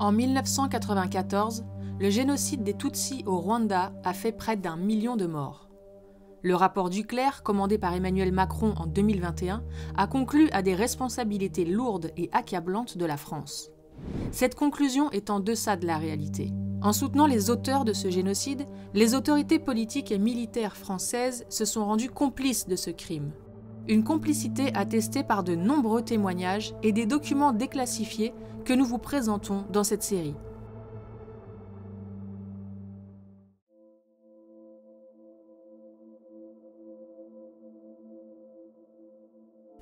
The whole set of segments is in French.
En 1994, le génocide des Tutsis au Rwanda a fait près d'un million de morts. Le rapport Duclerc, commandé par Emmanuel Macron en 2021, a conclu à des responsabilités lourdes et accablantes de la France. Cette conclusion est en deçà de la réalité. En soutenant les auteurs de ce génocide, les autorités politiques et militaires françaises se sont rendues complices de ce crime. Une complicité attestée par de nombreux témoignages et des documents déclassifiés que nous vous présentons dans cette série.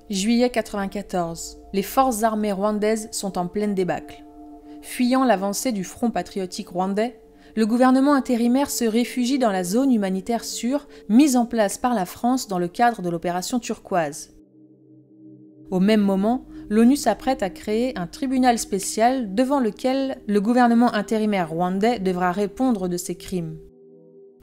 Juillet 94. Les forces armées rwandaises sont en pleine débâcle. Fuyant l'avancée du Front patriotique rwandais, le gouvernement intérimaire se réfugie dans la zone humanitaire sûre mise en place par la France dans le cadre de l'opération turquoise. Au même moment, l'ONU s'apprête à créer un tribunal spécial devant lequel le gouvernement intérimaire rwandais devra répondre de ses crimes.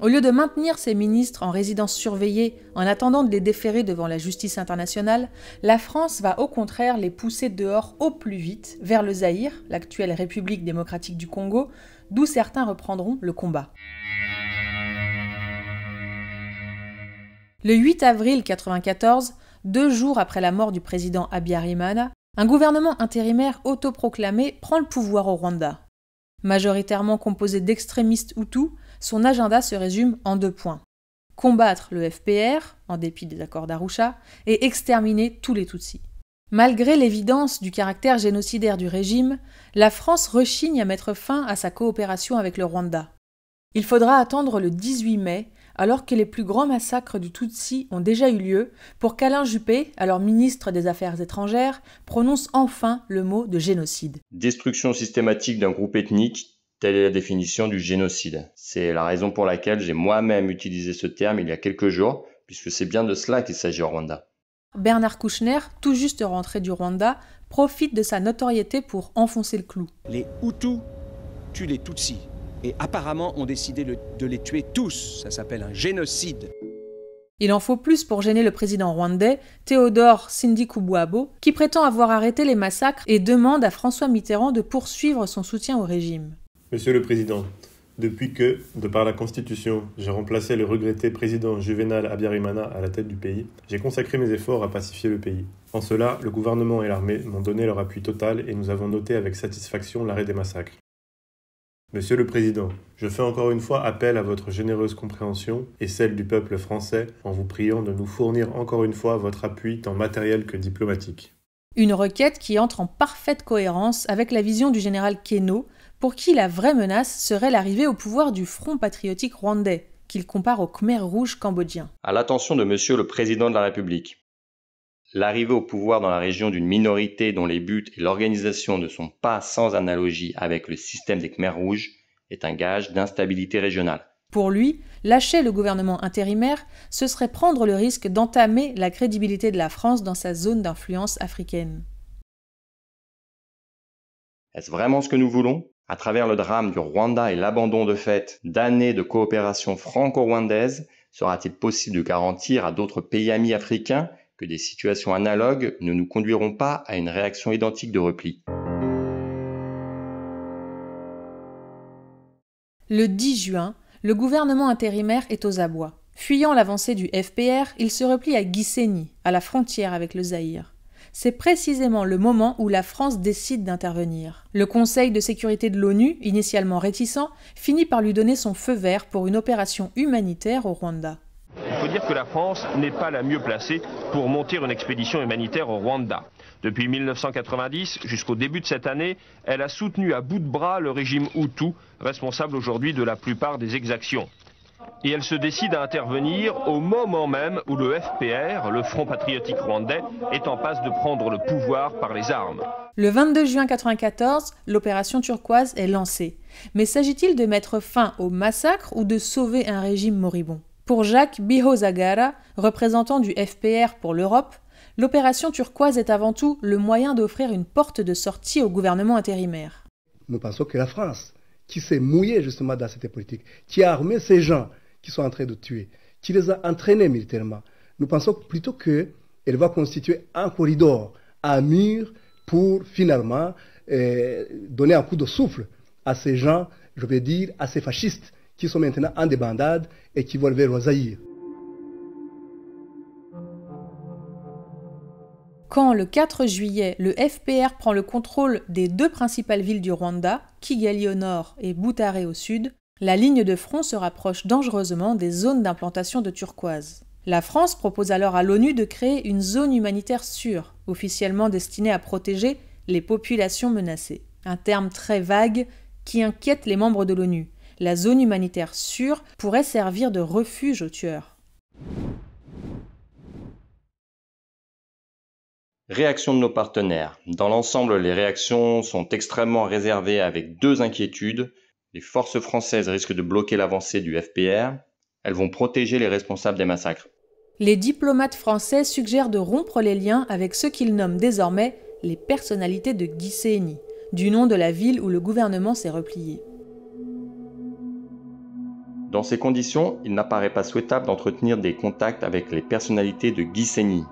Au lieu de maintenir ses ministres en résidence surveillée en attendant de les déférer devant la justice internationale, la France va au contraire les pousser dehors au plus vite vers le Zaïre, l'actuelle République démocratique du Congo, d'où certains reprendront le combat. Le 8 avril 1994, deux jours après la mort du président Abiyarimana, un gouvernement intérimaire autoproclamé prend le pouvoir au Rwanda. Majoritairement composé d'extrémistes hutus, son agenda se résume en deux points. Combattre le FPR, en dépit des accords d'Arusha, et exterminer tous les Tutsis. Malgré l'évidence du caractère génocidaire du régime, la France rechigne à mettre fin à sa coopération avec le Rwanda. Il faudra attendre le 18 mai, alors que les plus grands massacres du Tutsi ont déjà eu lieu, pour qu'Alain Juppé, alors ministre des Affaires étrangères, prononce enfin le mot de génocide. Destruction systématique d'un groupe ethnique, telle est la définition du génocide. C'est la raison pour laquelle j'ai moi-même utilisé ce terme il y a quelques jours, puisque c'est bien de cela qu'il s'agit au Rwanda. Bernard Kouchner, tout juste rentré du Rwanda, profite de sa notoriété pour enfoncer le clou. Les Hutus tuent les Tutsis et apparemment ont décidé de les tuer tous. Ça s'appelle un génocide. Il en faut plus pour gêner le président rwandais, Théodore Sindikoubouabo, qui prétend avoir arrêté les massacres et demande à François Mitterrand de poursuivre son soutien au régime. Monsieur le Président, depuis que, de par la Constitution, j'ai remplacé le regretté président Juvenal Abiyarimana à la tête du pays, j'ai consacré mes efforts à pacifier le pays. En cela, le gouvernement et l'armée m'ont donné leur appui total et nous avons noté avec satisfaction l'arrêt des massacres. Monsieur le Président, je fais encore une fois appel à votre généreuse compréhension et celle du peuple français en vous priant de nous fournir encore une fois votre appui tant matériel que diplomatique. Une requête qui entre en parfaite cohérence avec la vision du général Queneau, pour qui la vraie menace serait l'arrivée au pouvoir du Front patriotique rwandais, qu'il compare au Khmer rouge cambodgien. À l'attention de Monsieur le Président de la République, l'arrivée au pouvoir dans la région d'une minorité dont les buts et l'organisation ne sont pas sans analogie avec le système des Khmer rouges est un gage d'instabilité régionale. Pour lui, lâcher le gouvernement intérimaire, ce serait prendre le risque d'entamer la crédibilité de la France dans sa zone d'influence africaine. Est-ce vraiment ce que nous voulons à travers le drame du Rwanda et l'abandon de fait d'années de coopération franco-rwandaise, sera-t-il possible de garantir à d'autres pays amis africains que des situations analogues ne nous conduiront pas à une réaction identique de repli Le 10 juin, le gouvernement intérimaire est aux abois. Fuyant l'avancée du FPR, il se replie à Gisenyi, à la frontière avec le Zaïre c'est précisément le moment où la France décide d'intervenir. Le Conseil de sécurité de l'ONU, initialement réticent, finit par lui donner son feu vert pour une opération humanitaire au Rwanda. Il faut dire que la France n'est pas la mieux placée pour monter une expédition humanitaire au Rwanda. Depuis 1990 jusqu'au début de cette année, elle a soutenu à bout de bras le régime Hutu, responsable aujourd'hui de la plupart des exactions et elle se décide à intervenir au moment même où le FPR, le Front patriotique rwandais, est en passe de prendre le pouvoir par les armes. Le 22 juin 1994, l'opération turquoise est lancée. Mais s'agit-il de mettre fin au massacre ou de sauver un régime moribond Pour Jacques Bihozagara, représentant du FPR pour l'Europe, l'opération turquoise est avant tout le moyen d'offrir une porte de sortie au gouvernement intérimaire. Nous pensons que la France qui s'est mouillé justement dans cette politique, qui a armé ces gens qui sont en train de tuer, qui les a entraînés militairement. Nous pensons plutôt qu'elle va constituer un corridor, un mur pour finalement euh, donner un coup de souffle à ces gens, je vais dire, à ces fascistes qui sont maintenant en débandade et qui veulent vers zaïr. quand le 4 juillet, le FPR prend le contrôle des deux principales villes du Rwanda, Kigali au nord et Butare au sud, la ligne de front se rapproche dangereusement des zones d'implantation de turquoise. La France propose alors à l'ONU de créer une zone humanitaire sûre, officiellement destinée à protéger les populations menacées. Un terme très vague qui inquiète les membres de l'ONU. La zone humanitaire sûre pourrait servir de refuge aux tueurs. Réaction de nos partenaires. Dans l'ensemble, les réactions sont extrêmement réservées avec deux inquiétudes. Les forces françaises risquent de bloquer l'avancée du FPR. Elles vont protéger les responsables des massacres. Les diplomates français suggèrent de rompre les liens avec ce qu'ils nomment désormais les personnalités de Giséni, du nom de la ville où le gouvernement s'est replié. Dans ces conditions, il n'apparaît pas souhaitable d'entretenir des contacts avec les personnalités de Giséni,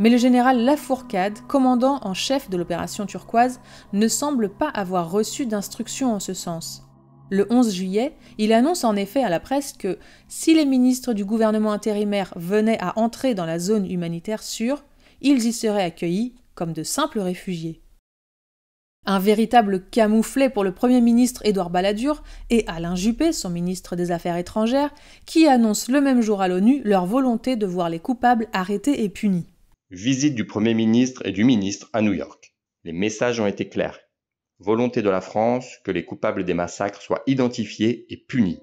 mais le général Lafourcade, commandant en chef de l'opération turquoise, ne semble pas avoir reçu d'instructions en ce sens. Le 11 juillet, il annonce en effet à la presse que si les ministres du gouvernement intérimaire venaient à entrer dans la zone humanitaire sûre, ils y seraient accueillis comme de simples réfugiés. Un véritable camouflet pour le Premier ministre Édouard Balladur et Alain Juppé, son ministre des Affaires étrangères, qui annoncent le même jour à l'ONU leur volonté de voir les coupables arrêtés et punis. Visite du Premier ministre et du ministre à New York. Les messages ont été clairs. Volonté de la France que les coupables des massacres soient identifiés et punis.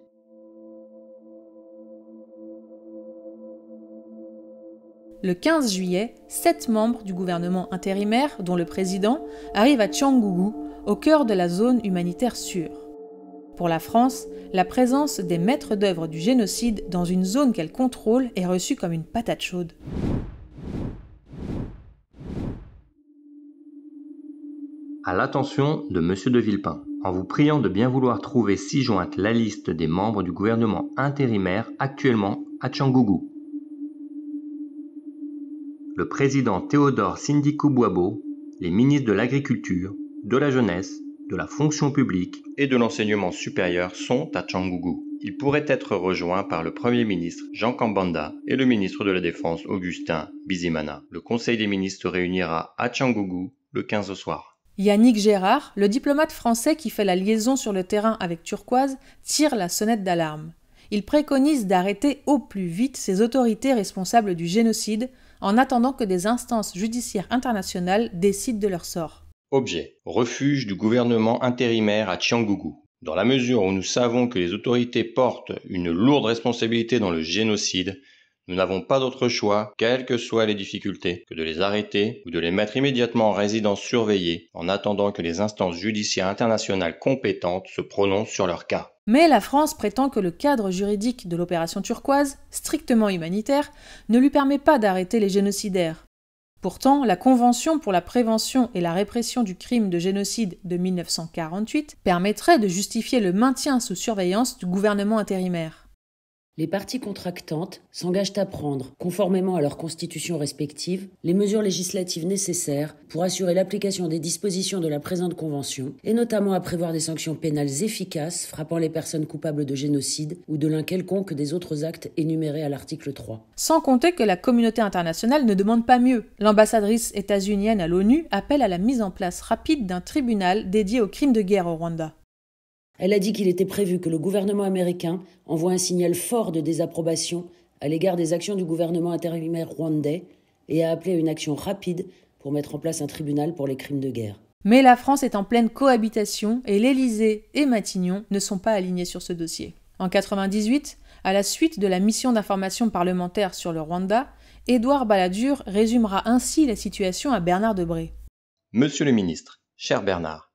Le 15 juillet, sept membres du gouvernement intérimaire, dont le président, arrivent à Tchangougou, au cœur de la zone humanitaire sûre. Pour la France, la présence des maîtres d'œuvre du génocide dans une zone qu'elle contrôle est reçue comme une patate chaude. À l'attention de Monsieur de Villepin, en vous priant de bien vouloir trouver si jointe la liste des membres du gouvernement intérimaire actuellement à Tchangougou. Le président Théodore Sindikou les ministres de l'Agriculture, de la Jeunesse, de la Fonction publique et de l'Enseignement supérieur sont à Tchangougou. Ils pourraient être rejoints par le Premier ministre Jean Kambanda et le ministre de la Défense Augustin Bizimana. Le Conseil des ministres se réunira à Tchangougou le 15 au soir. Yannick Gérard, le diplomate français qui fait la liaison sur le terrain avec Turquoise, tire la sonnette d'alarme. Il préconise d'arrêter au plus vite ces autorités responsables du génocide en attendant que des instances judiciaires internationales décident de leur sort. Objet. Refuge du gouvernement intérimaire à Tchangougou. Dans la mesure où nous savons que les autorités portent une lourde responsabilité dans le génocide, nous n'avons pas d'autre choix, quelles que soient les difficultés, que de les arrêter ou de les mettre immédiatement en résidence surveillée en attendant que les instances judiciaires internationales compétentes se prononcent sur leur cas. Mais la France prétend que le cadre juridique de l'opération turquoise, strictement humanitaire, ne lui permet pas d'arrêter les génocidaires. Pourtant, la Convention pour la prévention et la répression du crime de génocide de 1948 permettrait de justifier le maintien sous surveillance du gouvernement intérimaire les parties contractantes s'engagent à prendre, conformément à leurs constitutions respectives, les mesures législatives nécessaires pour assurer l'application des dispositions de la présente Convention, et notamment à prévoir des sanctions pénales efficaces frappant les personnes coupables de génocide ou de l'un quelconque des autres actes énumérés à l'article 3. Sans compter que la communauté internationale ne demande pas mieux. L'ambassadrice états-unienne à l'ONU appelle à la mise en place rapide d'un tribunal dédié aux crimes de guerre au Rwanda. Elle a dit qu'il était prévu que le gouvernement américain envoie un signal fort de désapprobation à l'égard des actions du gouvernement intérimaire rwandais et a appelé à une action rapide pour mettre en place un tribunal pour les crimes de guerre. Mais la France est en pleine cohabitation et l'Élysée et Matignon ne sont pas alignés sur ce dossier. En 1998, à la suite de la mission d'information parlementaire sur le Rwanda, Édouard Balladur résumera ainsi la situation à Bernard Debré. Monsieur le ministre, cher Bernard,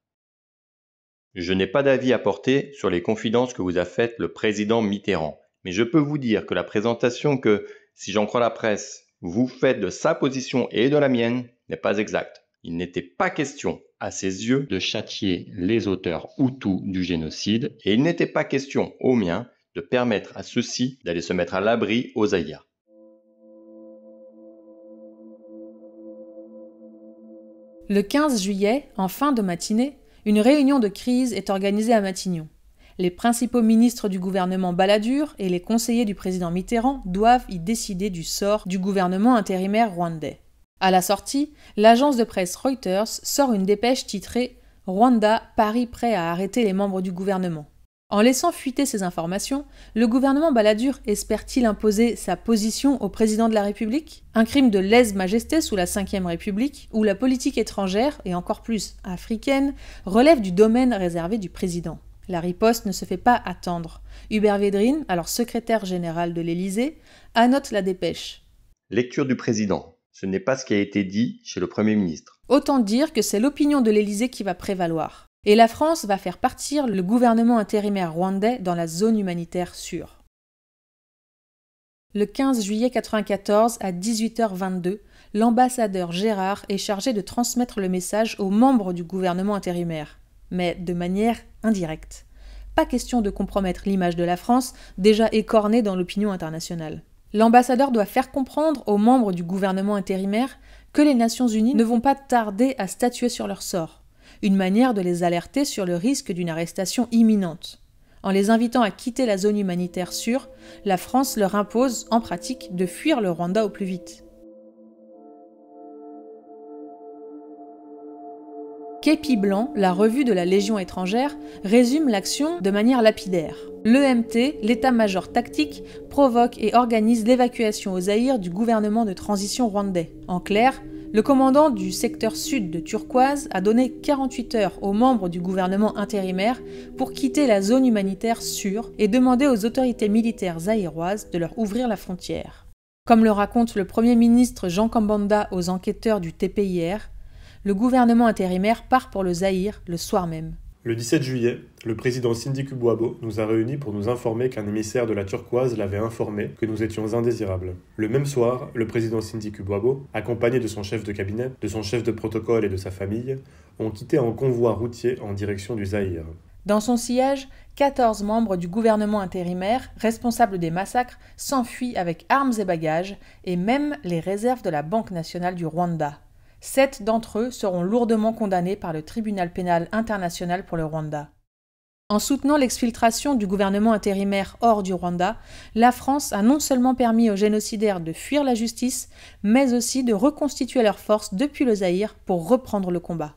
je n'ai pas d'avis à porter sur les confidences que vous a faites le président Mitterrand, mais je peux vous dire que la présentation que, si j'en crois la presse, vous faites de sa position et de la mienne n'est pas exacte. Il n'était pas question, à ses yeux, de châtier les auteurs ou hutus du génocide, et il n'était pas question, au mien, de permettre à ceux-ci d'aller se mettre à l'abri aux Aïa. Le 15 juillet, en fin de matinée, une réunion de crise est organisée à Matignon. Les principaux ministres du gouvernement Balladur et les conseillers du président Mitterrand doivent y décider du sort du gouvernement intérimaire rwandais. À la sortie, l'agence de presse Reuters sort une dépêche titrée Rwanda, Paris prêt à arrêter les membres du gouvernement. En laissant fuiter ces informations, le gouvernement Baladur espère-t-il imposer sa position au président de la République Un crime de lèse-majesté sous la Ve République, où la politique étrangère, et encore plus africaine, relève du domaine réservé du président. La riposte ne se fait pas attendre. Hubert Védrine, alors secrétaire général de l'Élysée, annote la dépêche. Lecture du président. Ce n'est pas ce qui a été dit chez le Premier ministre. Autant dire que c'est l'opinion de l'Élysée qui va prévaloir. Et la France va faire partir le gouvernement intérimaire rwandais dans la zone humanitaire sûre. Le 15 juillet 1994, à 18h22, l'ambassadeur Gérard est chargé de transmettre le message aux membres du gouvernement intérimaire, mais de manière indirecte. Pas question de compromettre l'image de la France, déjà écornée dans l'opinion internationale. L'ambassadeur doit faire comprendre aux membres du gouvernement intérimaire que les Nations Unies ne vont pas tarder à statuer sur leur sort une manière de les alerter sur le risque d'une arrestation imminente. En les invitant à quitter la zone humanitaire sûre, la France leur impose, en pratique, de fuir le Rwanda au plus vite. Képi Blanc, la revue de la Légion étrangère, résume l'action de manière lapidaire. L'EMT, l'état-major tactique, provoque et organise l'évacuation aux Zaïre du gouvernement de transition rwandais. En clair, le commandant du secteur sud de Turquoise a donné 48 heures aux membres du gouvernement intérimaire pour quitter la zone humanitaire sûre et demander aux autorités militaires zaïroises de leur ouvrir la frontière. Comme le raconte le Premier ministre Jean Kambanda aux enquêteurs du TPIR, le gouvernement intérimaire part pour le Zaïre le soir même. Le 17 juillet, le président Cindy nous a réunis pour nous informer qu'un émissaire de la turquoise l'avait informé que nous étions indésirables. Le même soir, le président Cindy accompagné de son chef de cabinet, de son chef de protocole et de sa famille, ont quitté en convoi routier en direction du Zaïre. Dans son siège, 14 membres du gouvernement intérimaire, responsables des massacres, s'enfuient avec armes et bagages, et même les réserves de la Banque nationale du Rwanda. Sept d'entre eux seront lourdement condamnés par le tribunal pénal international pour le Rwanda. En soutenant l'exfiltration du gouvernement intérimaire hors du Rwanda, la France a non seulement permis aux génocidaires de fuir la justice, mais aussi de reconstituer leurs forces depuis le Zaïre pour reprendre le combat.